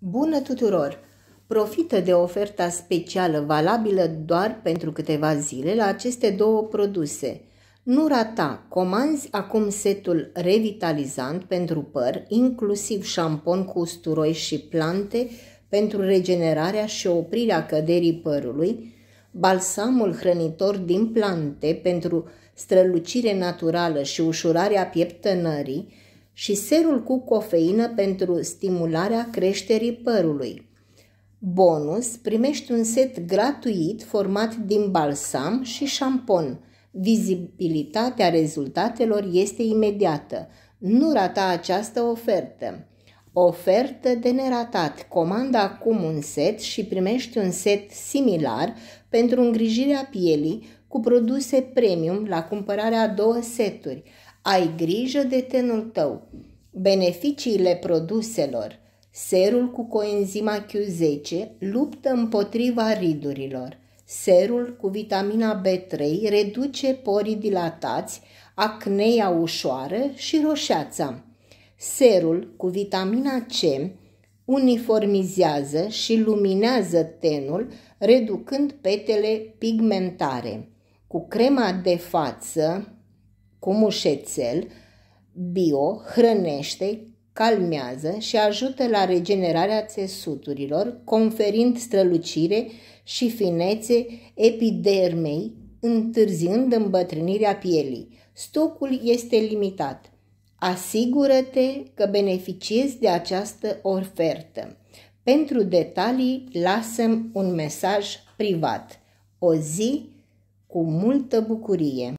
Bună tuturor! Profită de oferta specială valabilă doar pentru câteva zile la aceste două produse. Nu rata! Comanzi acum setul revitalizant pentru păr, inclusiv șampon cu usturoi și plante pentru regenerarea și oprirea căderii părului, balsamul hrănitor din plante pentru strălucire naturală și ușurarea pieptănării, și serul cu cofeină pentru stimularea creșterii părului. Bonus, primești un set gratuit format din balsam și șampon. Vizibilitatea rezultatelor este imediată. Nu rata această ofertă. Ofertă de neratat. Comanda acum un set și primești un set similar pentru îngrijirea pielii cu produse premium la cumpărarea a două seturi ai grijă de tenul tău, beneficiile produselor, serul cu coenzima Q10 luptă împotriva ridurilor, serul cu vitamina B3 reduce porii dilatați, acnea ușoară și roșeața. Serul cu vitamina C uniformizează și luminează tenul, reducând petele pigmentare. Cu crema de față, cu mușețel bio hrănește, calmează și ajută la regenerarea țesuturilor, conferind strălucire și finețe epidermei, întârziând îmbătrânirea pielii. Stocul este limitat. Asigură-te că beneficiezi de această ofertă. Pentru detalii, lasă un mesaj privat. O zi cu multă bucurie!